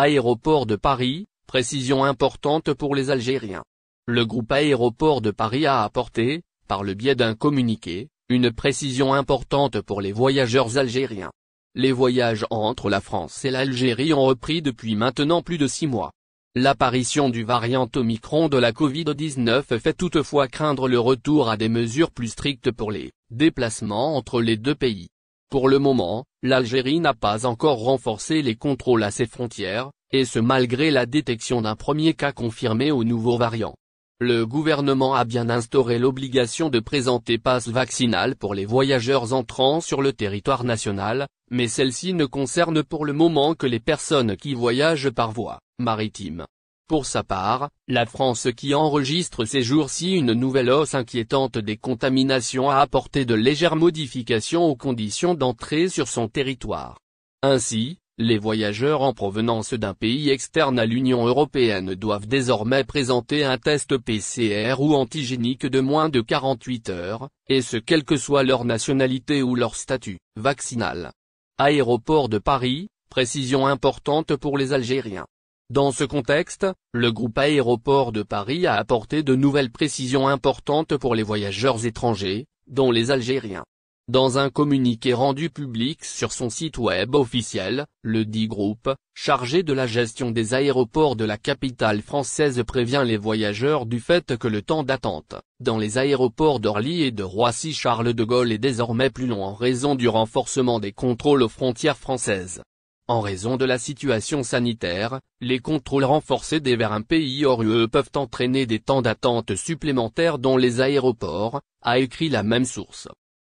Aéroport de Paris, précision importante pour les Algériens. Le groupe Aéroport de Paris a apporté, par le biais d'un communiqué, une précision importante pour les voyageurs algériens. Les voyages entre la France et l'Algérie ont repris depuis maintenant plus de six mois. L'apparition du variant Omicron de la Covid-19 fait toutefois craindre le retour à des mesures plus strictes pour les déplacements entre les deux pays. Pour le moment, l'Algérie n'a pas encore renforcé les contrôles à ses frontières, et ce malgré la détection d'un premier cas confirmé au nouveau variant. Le gouvernement a bien instauré l'obligation de présenter passe vaccinale pour les voyageurs entrant sur le territoire national, mais celle-ci ne concerne pour le moment que les personnes qui voyagent par voie maritime. Pour sa part, la France qui enregistre ces jours-ci une nouvelle hausse inquiétante des contaminations a apporté de légères modifications aux conditions d'entrée sur son territoire. Ainsi, les voyageurs en provenance d'un pays externe à l'Union européenne doivent désormais présenter un test PCR ou antigénique de moins de 48 heures, et ce quelle que soit leur nationalité ou leur statut vaccinal. Aéroport de Paris, précision importante pour les Algériens. Dans ce contexte, le groupe Aéroport de Paris a apporté de nouvelles précisions importantes pour les voyageurs étrangers, dont les Algériens. Dans un communiqué rendu public sur son site web officiel, le dit groupe, chargé de la gestion des aéroports de la capitale française prévient les voyageurs du fait que le temps d'attente, dans les aéroports d'Orly et de Roissy Charles de Gaulle est désormais plus long en raison du renforcement des contrôles aux frontières françaises. En raison de la situation sanitaire, les contrôles renforcés des vers un pays hors UE peuvent entraîner des temps d'attente supplémentaires dans les aéroports, a écrit la même source.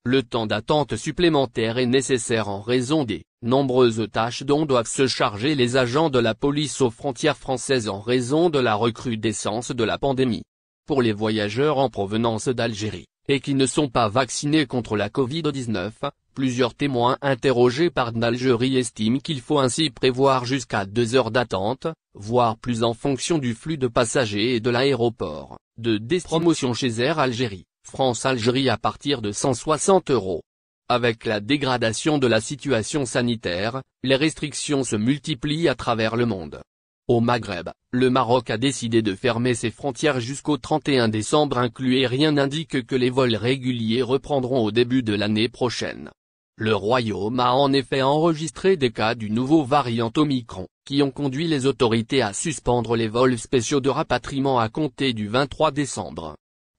Le temps d'attente supplémentaire est nécessaire en raison des nombreuses tâches dont doivent se charger les agents de la police aux frontières françaises en raison de la recrudescence de la pandémie. Pour les voyageurs en provenance d'Algérie, et qui ne sont pas vaccinés contre la Covid-19, Plusieurs témoins interrogés par D'Algerie estiment qu'il faut ainsi prévoir jusqu'à deux heures d'attente, voire plus en fonction du flux de passagers et de l'aéroport, de dépromotion chez Air Algérie, France-Algérie à partir de 160 euros. Avec la dégradation de la situation sanitaire, les restrictions se multiplient à travers le monde. Au Maghreb, le Maroc a décidé de fermer ses frontières jusqu'au 31 décembre inclus et rien n'indique que les vols réguliers reprendront au début de l'année prochaine. Le royaume a en effet enregistré des cas du nouveau variant Omicron, qui ont conduit les autorités à suspendre les vols spéciaux de rapatriement à compter du 23 décembre.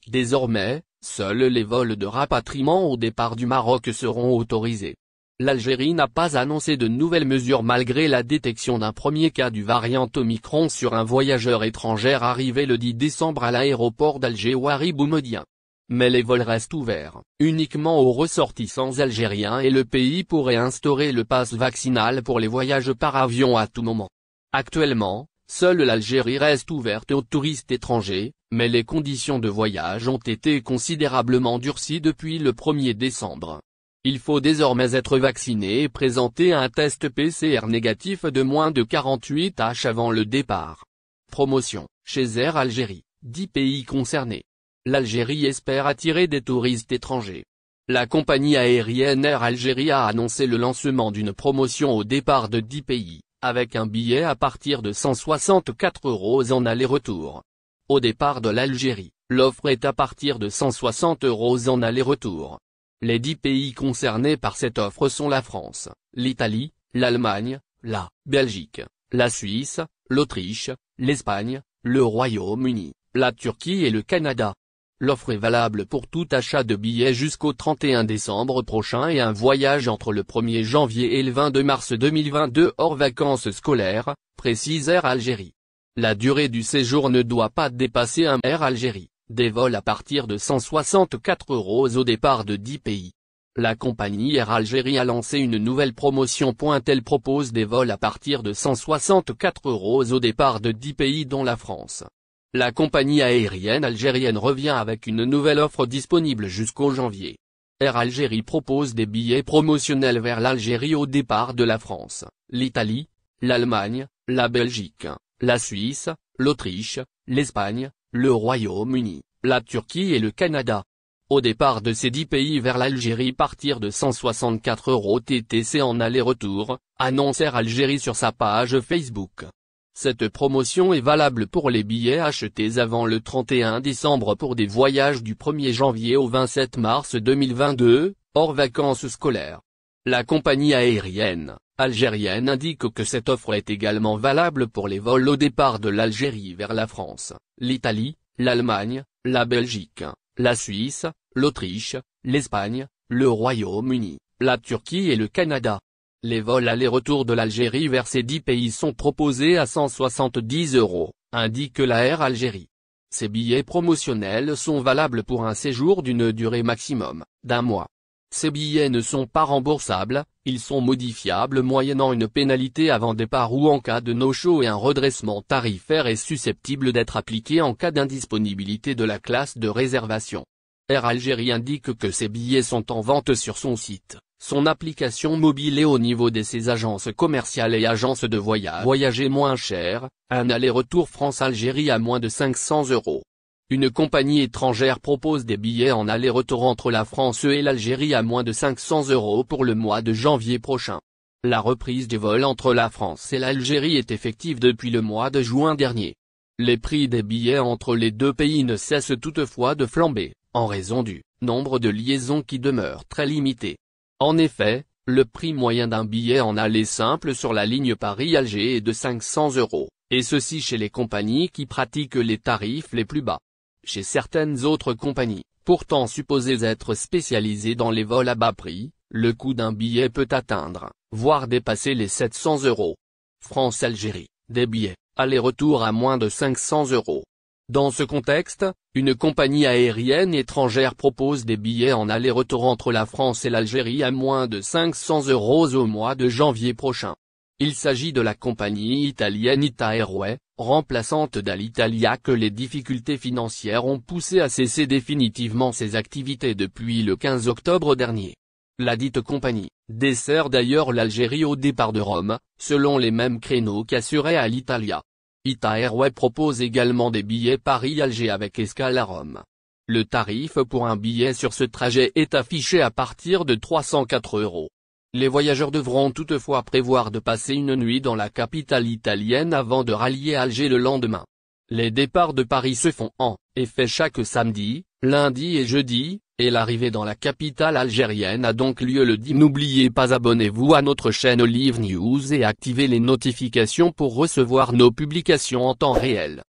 Désormais, seuls les vols de rapatriement au départ du Maroc seront autorisés. L'Algérie n'a pas annoncé de nouvelles mesures malgré la détection d'un premier cas du variant Omicron sur un voyageur étranger arrivé le 10 décembre à l'aéroport d'Alger Ouari mais les vols restent ouverts, uniquement aux ressortissants algériens et le pays pourrait instaurer le pass vaccinal pour les voyages par avion à tout moment. Actuellement, seule l'Algérie reste ouverte aux touristes étrangers, mais les conditions de voyage ont été considérablement durcies depuis le 1er décembre. Il faut désormais être vacciné et présenter un test PCR négatif de moins de 48 H avant le départ. Promotion, chez Air Algérie, 10 pays concernés l'Algérie espère attirer des touristes étrangers. La compagnie aérienne Air Algérie a annoncé le lancement d'une promotion au départ de 10 pays, avec un billet à partir de 164 euros en aller-retour. Au départ de l'Algérie, l'offre est à partir de 160 euros en aller-retour. Les 10 pays concernés par cette offre sont la France, l'Italie, l'Allemagne, la Belgique, la Suisse, l'Autriche, l'Espagne, le Royaume-Uni, la Turquie et le Canada. L'offre est valable pour tout achat de billets jusqu'au 31 décembre prochain et un voyage entre le 1er janvier et le 22 mars 2022 hors vacances scolaires, précise Air Algérie. La durée du séjour ne doit pas dépasser un Air Algérie, des vols à partir de 164 euros au départ de 10 pays. La compagnie Air Algérie a lancé une nouvelle promotion. Elle propose des vols à partir de 164 euros au départ de 10 pays dont la France la compagnie aérienne algérienne revient avec une nouvelle offre disponible jusqu'au janvier. Air Algérie propose des billets promotionnels vers l'Algérie au départ de la France, l'Italie, l'Allemagne, la Belgique, la Suisse, l'Autriche, l'Espagne, le Royaume-Uni, la Turquie et le Canada. Au départ de ces dix pays vers l'Algérie partir de 164 euros TTC en aller-retour, annonce Air Algérie sur sa page Facebook. Cette promotion est valable pour les billets achetés avant le 31 décembre pour des voyages du 1er janvier au 27 mars 2022, hors vacances scolaires. La compagnie aérienne algérienne indique que cette offre est également valable pour les vols au départ de l'Algérie vers la France, l'Italie, l'Allemagne, la Belgique, la Suisse, l'Autriche, l'Espagne, le Royaume-Uni, la Turquie et le Canada. Les vols aller-retour de l'Algérie vers ces dix pays sont proposés à 170 euros, indique la Air Algérie. Ces billets promotionnels sont valables pour un séjour d'une durée maximum, d'un mois. Ces billets ne sont pas remboursables, ils sont modifiables moyennant une pénalité avant départ ou en cas de no-show et un redressement tarifaire est susceptible d'être appliqué en cas d'indisponibilité de la classe de réservation. Air Algérie indique que ces billets sont en vente sur son site. Son application mobile est au niveau de ses agences commerciales et agences de voyage. Voyager moins cher, un aller-retour France-Algérie à moins de 500 euros. Une compagnie étrangère propose des billets en aller-retour entre la France et l'Algérie à moins de 500 euros pour le mois de janvier prochain. La reprise des vols entre la France et l'Algérie est effective depuis le mois de juin dernier. Les prix des billets entre les deux pays ne cessent toutefois de flamber, en raison du nombre de liaisons qui demeurent très limitées. En effet, le prix moyen d'un billet en aller simple sur la ligne Paris-Alger est de 500 euros, et ceci chez les compagnies qui pratiquent les tarifs les plus bas. Chez certaines autres compagnies, pourtant supposées être spécialisées dans les vols à bas prix, le coût d'un billet peut atteindre, voire dépasser les 700 euros. France-Algérie, des billets, aller-retour à moins de 500 euros. Dans ce contexte, une compagnie aérienne étrangère propose des billets en aller-retour entre la France et l'Algérie à moins de 500 euros au mois de janvier prochain. Il s'agit de la compagnie italienne Ita Airway, remplaçante d'Alitalia que les difficultés financières ont poussé à cesser définitivement ses activités depuis le 15 octobre dernier. La dite compagnie, dessert d'ailleurs l'Algérie au départ de Rome, selon les mêmes créneaux qu'assurait Alitalia. Ita Airway propose également des billets Paris-Alger avec escale à Rome. Le tarif pour un billet sur ce trajet est affiché à partir de 304 euros. Les voyageurs devront toutefois prévoir de passer une nuit dans la capitale italienne avant de rallier Alger le lendemain. Les départs de Paris se font en effet chaque samedi, lundi et jeudi, et l'arrivée dans la capitale algérienne a donc lieu le 10. N'oubliez pas abonnez-vous à notre chaîne Olive News et activez les notifications pour recevoir nos publications en temps réel.